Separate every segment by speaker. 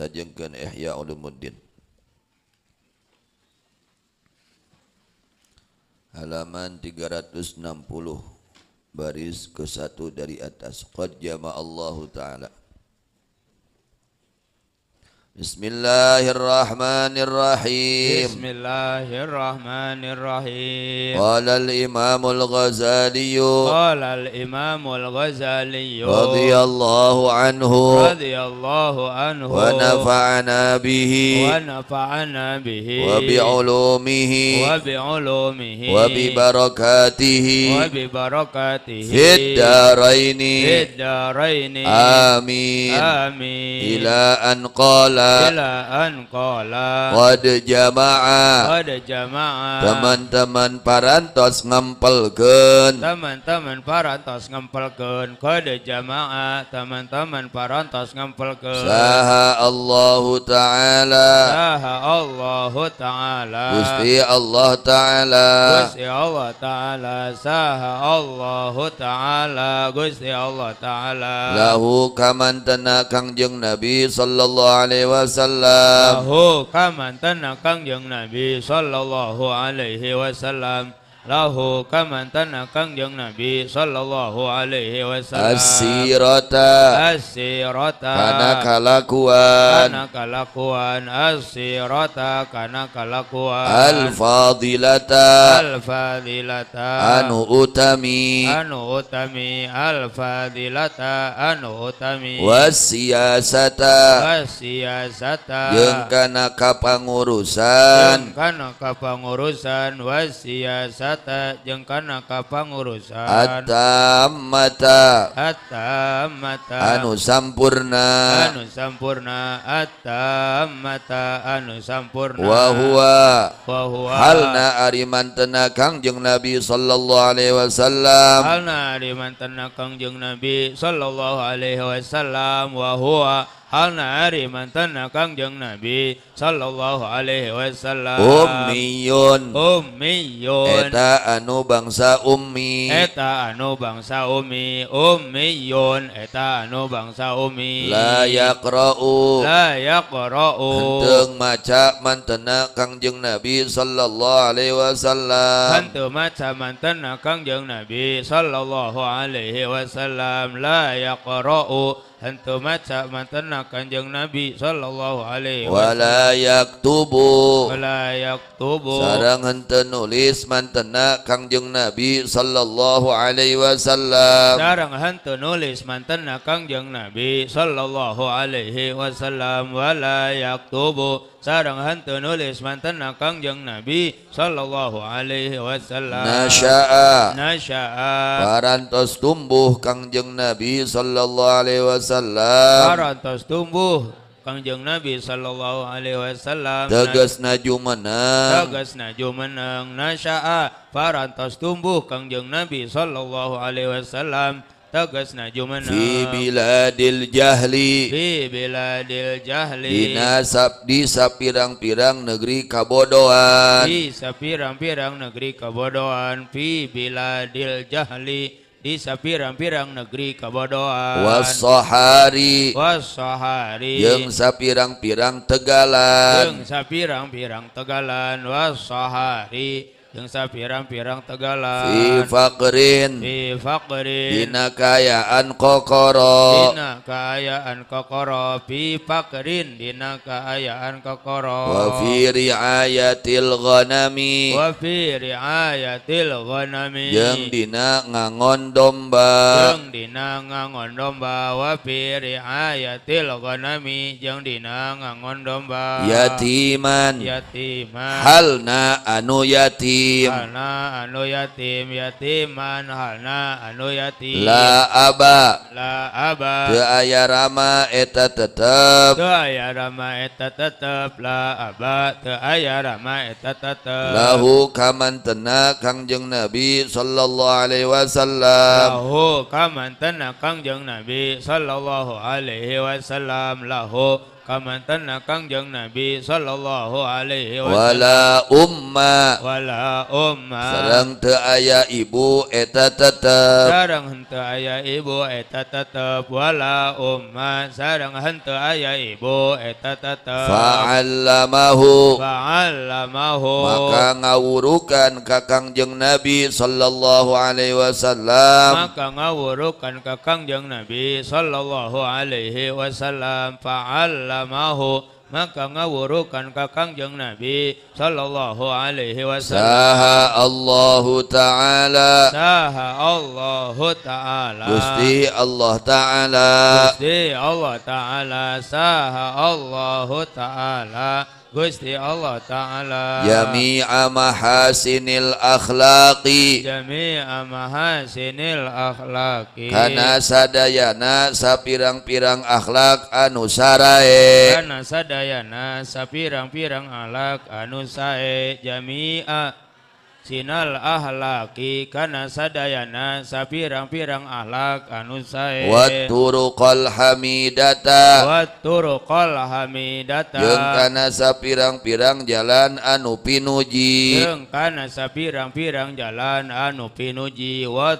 Speaker 1: lajengkeun Ihya eh, Ulumuddin halaman 360 baris ke satu dari atas qad jama Allahu taala بسم الله الرحمن الرحيم بسم
Speaker 2: الله الرحمن الرحيم قال
Speaker 1: الإمام الغزالي قال
Speaker 2: الإمام الغزالي رضي الله عنه رضي الله عنه ونفعنا به ونفعنا به وبعلومه وبعلومه وببركاته وببركاته في الدارين في الدارين آمين آمين إلى أن قال Ila an qala Qad jama'a Qad jama'a Teman-teman
Speaker 1: parantos ngempelkeun
Speaker 2: Teman-teman parantos ngempelkeun Qad jama'a Teman-teman parantos ngempelkeun Saha Allah Ta'ala Saha Allah Ta'ala Gusti Allah Ta'ala Gusti Allah Ta'ala Saha Allah Ta'ala Gusti Allah Ta'ala Lahu
Speaker 1: kamantana kangjeng Nabi Sallallahu Alaihi Wasallam wasallam.
Speaker 2: Lahu kamanten kangjeng Nabi sallallahu alaihi wasallam lahu kamantana kangjeng Nabi sallallahu alaihi wasallam asirata asirata kana kalakuan kana kalakuan asirata kana kalakuan alfadilata alfadilata anu utami anu utami alfadilata anu utami wasiasata wasiyasata jeung
Speaker 1: kana kapangurusan
Speaker 2: jeung kana kapangurusan wasiyasata mata jeung kana kapangurusan atamata mata. anu sampurna anu sampurna atamata anu sampurna Wahua. Wahua. halna
Speaker 1: ari mantena kang jeung nabi sallallahu alaihi wasallam halna ari mantena
Speaker 2: kang jeung nabi sallallahu alaihi wasallam wa hal na'ari mantanna jeng Nabi sallallahu alaihi wasallam ummiyun ummiyun eta anu
Speaker 1: bangsa ummi
Speaker 2: eta anu bangsa ummi ummiyun eta anu bangsa ummi la yaqra'u la yaqra'u henteu
Speaker 1: maca mantanna jeng Nabi sallallahu alaihi
Speaker 2: wasallam henteu maca mantanna jeng Nabi sallallahu alaihi wasallam la yaqra'u hantu maca mantena kanjeng Nabi sallallahu alaihi wala yaktubu wala yaktubu sarang hantu
Speaker 1: nulis mantena kanjeng Nabi sallallahu alaihi wasallam sarang
Speaker 2: hantu nulis mantena kanjeng Nabi sallallahu alaihi wasallam wala yaktubu sareng henteu nulis manten Kangjeng Nabi sallallahu alaihi wasallam nasya'a nasya'a
Speaker 1: parantos tumbuh Kangjeng Nabi sallallahu alaihi wasallam
Speaker 2: parantos tumbuh Kangjeng Nabi sallallahu alaihi wasallam tegas naju menang tegas naju menang nasya'a parantos tumbuh Kangjeng Nabi sallallahu alaihi wasallam tegasna jumeneng fi biladil
Speaker 1: jahli fi
Speaker 2: biladil jahli dina
Speaker 1: di sapirang-pirang negeri kabodohan di
Speaker 2: sapirang-pirang negeri kabodohan fi biladil jahli di sapirang-pirang negeri kabodohan wasahari wasahari yang sapirang-pirang tegalan yang sapirang-pirang tegalan wasahari yang sapirang-pirang tegala fi faqrin fi faqrin dina kayaan kokoro dina kayaan kokoro fi faqrin dina kayaan kokoro wa fi
Speaker 1: riayatil ghanami wa
Speaker 2: fi riayatil ghanami Yang
Speaker 1: dina ngangon domba Yang dina
Speaker 2: ngangon domba wa fi riayatil ghanami Yang dina ngangon domba yatiman yatiman halna anu yatim yatim halna anu yatim yatiman halna anu yatim la aba la aba teu aya
Speaker 1: rama eta tetep teu aya
Speaker 2: rama eta tetep la aba teu aya rama eta tetep lahu
Speaker 1: kamantena kangjeng nabi sallallahu alaihi wasallam lahu
Speaker 2: kamantena kangjeng nabi sallallahu alaihi wasallam lahu kamantanna kangjeng Nabi sallallahu alaihi wasallam wala umma wala umma sareng teu
Speaker 1: aya ibu eta tetep sareng
Speaker 2: henteu aya ibu eta tetep wala umma sareng henteu aya ibu eta tetep
Speaker 1: fa'allamahu
Speaker 2: fa'allamahu maka
Speaker 1: ngawurukan ka kangjeng Nabi sallallahu alaihi wasallam
Speaker 2: maka ngawurukan ka kangjeng Nabi sallallahu alaihi wasallam fa'allamahu majo maka ngawurukan kakang jeng Nabi sallallahu alaihi wasallam saha
Speaker 1: Allahu taala saha Allahu taala Gusti Allah taala
Speaker 2: Gusti Allah taala saha Allahu taala Gusti Allah Ta'ala
Speaker 1: Jami'a mahasinil akhlaqi
Speaker 2: Jami'a mahasinil akhlaqi Kana
Speaker 1: sadayana sapirang-pirang akhlak anu sarae Kana
Speaker 2: sadayana dayana sapirang-pirang alak anu sae jami'a sinal ahlaki kana sadayana sapirang-pirang alak anu sae wa
Speaker 1: hamidata wa
Speaker 2: turuqal hamidata jeung kana sapirang-pirang
Speaker 1: jalan anu pinuji jeung kana
Speaker 2: sapirang-pirang jalan anu pinuji wa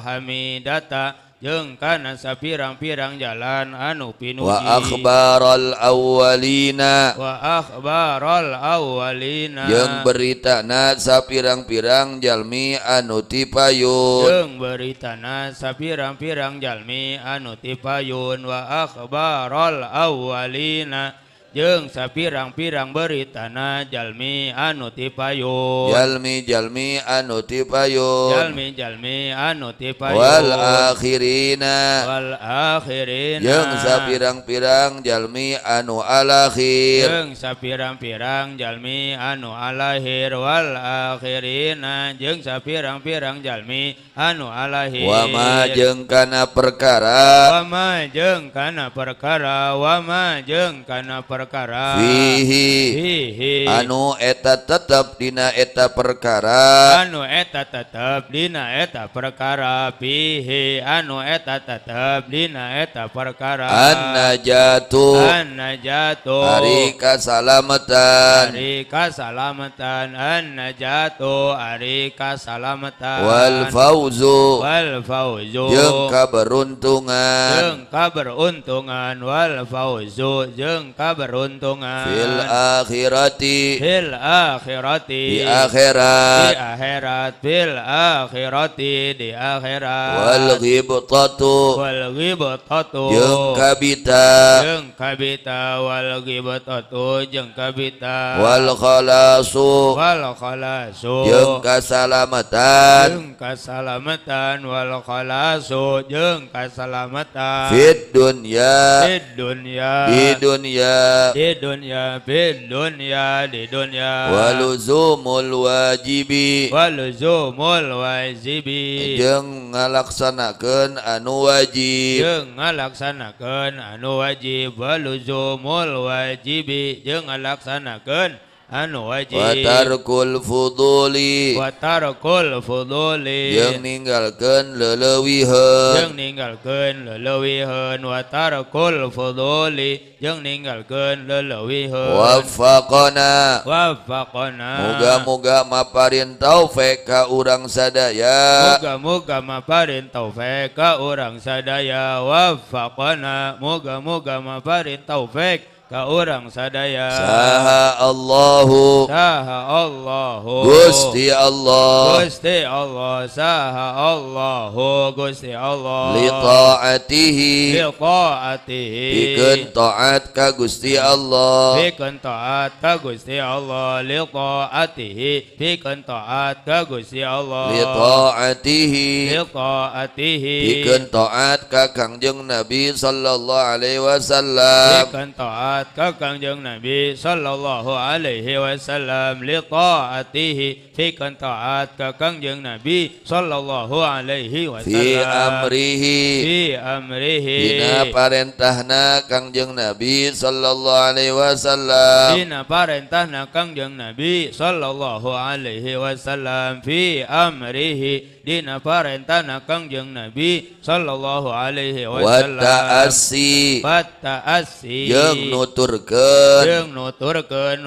Speaker 2: hamidata Deng kanan sapirang Pirang jalan Anupin Wa Akbarol
Speaker 1: Awalina
Speaker 2: Wabarol Awalilina yang berita nad
Speaker 1: sapirang Pirang Jalmi Anutippaun
Speaker 2: beritanan sapirangpirarang Jalmi Anutippaun wa Akbarol Awalilina. jeng sapirang-pirang beritana jalmi anu ti jalmi
Speaker 1: jalmi anu ti jalmi jalmi anu ti wal akhirina wal akhirina jeng sapirang-pirang jalmi anu alakhir jeng
Speaker 2: sapirang-pirang jalmi anu alakhir wal akhirina jeng sapirang-pirang jalmi anu alakhir wama jeng
Speaker 1: kana perkara
Speaker 2: wama jeng kana perkara wama jeng kana perkara perkara fihi, anu
Speaker 1: eta tetap dina eta perkara anu
Speaker 2: eta tetap dina eta perkara fihi anu eta tetap dina eta perkara anna jatuh anna jatuh ari kasalamatan ari kasalamatan anna jatuh ari kasalamatan wal fauzu wal fauzu jeung
Speaker 1: kaberuntungan jeung
Speaker 2: kaberuntungan wal fauzu jeung kaber keberuntungan fil akhirati fil akhirati di akhirat di akhirat fil akhirati di akhirat wal ghibtatu wal ghibtatu jeung kabita jeung kabita wal ghibtatu jeung kabita wal khalasu wal khalasu jeung kasalamatan jeung kasalamatan wal khalasu jeung kasalamatan fit dunya fit dunya di dunia di dunia bi dunia di dunia waluzumul
Speaker 1: wajibi waluzumul wajibi Jeng ngalaksanakan anu wajib Jeng
Speaker 2: ngalaksanakan anu wajib waluzumul wajibi jeung ngalaksanakeun anu watkul futli yang
Speaker 1: meninggalkan lewihan
Speaker 2: meninggalhan wat yang meninggalkan lewi wa wagaga
Speaker 1: parin tauK orang
Speaker 2: sadayagamain tau feK orang sadaya waa moga mogama parin tau feka orang sadaya saha
Speaker 1: Allahu saha
Speaker 2: Allahu Gusti Allah Gusti Allah saha Allahu Gusti Allah li taatihi li taatihi pikeun
Speaker 1: taat ka Gusti Allah
Speaker 2: pikeun taat ka Gusti Allah li taatihi pikeun taat ka Gusti Allah li taatihi li taatihi pikeun
Speaker 1: taat ka Kangjeng Nabi sallallahu alaihi wasallam pikeun
Speaker 2: taat syafa'at ka kangjeng Nabi sallallahu alaihi wasallam li ta'atihi fi kan ta'at ka kangjeng Nabi sallallahu alaihi wasallam fi amrihi fi amrihi dina
Speaker 1: parentahna kangjeng Nabi sallallahu alaihi wasallam dina
Speaker 2: parentahna kangjeng Nabi sallallahu alaihi wasallam fi amrihi dina parentahna kangjeng Nabi sallallahu alaihi wasallam wa ta'assi wa ta'assi jeung nuturken jeng nuturken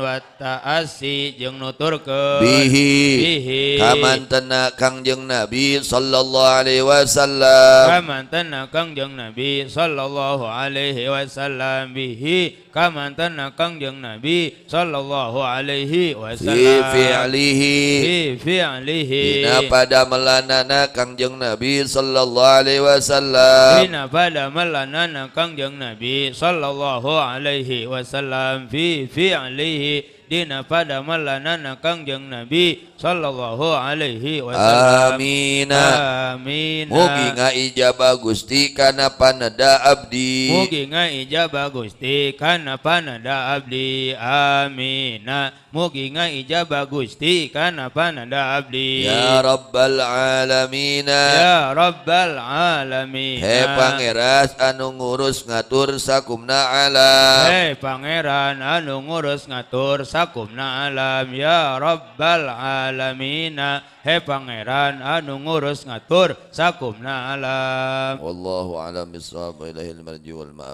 Speaker 2: asi, jeng nuturken bihi, bihi. kamantena
Speaker 1: kangjeng nabi sallallahu alaihi wasallam
Speaker 2: kamantena kangjeng nabi sallallahu alaihi wasallam bihi kamantena kangjeng nabi sallallahu alaihi wasallam fi fi'lihi fi
Speaker 1: fi'lihi dina pada melanana kangjeng nabi sallallahu alaihi
Speaker 2: wasallam dina pada melanana kangjeng nabi sallallahu alaihi عليه وسلم في فعله dina pada malanana kangjeng Nabi sallallahu alaihi wasallam amin amin mugi ngaijabah
Speaker 1: Gusti kana panada abdi mugi ngaijabah
Speaker 2: Gusti kana panada abdi amin mugi ngaijabah Gusti kana panada abdi ya rabbal alamin ya rabbal alamin he pangeras
Speaker 1: anu ngurus ngatur sakumna alam he
Speaker 2: pangeran anu ngurus ngatur sakumna sakum na alam ya rabbal alamina he pangeran anu ngurus ngatur sakum alam
Speaker 1: wallahu alam bisawab marji wal
Speaker 2: ma'ab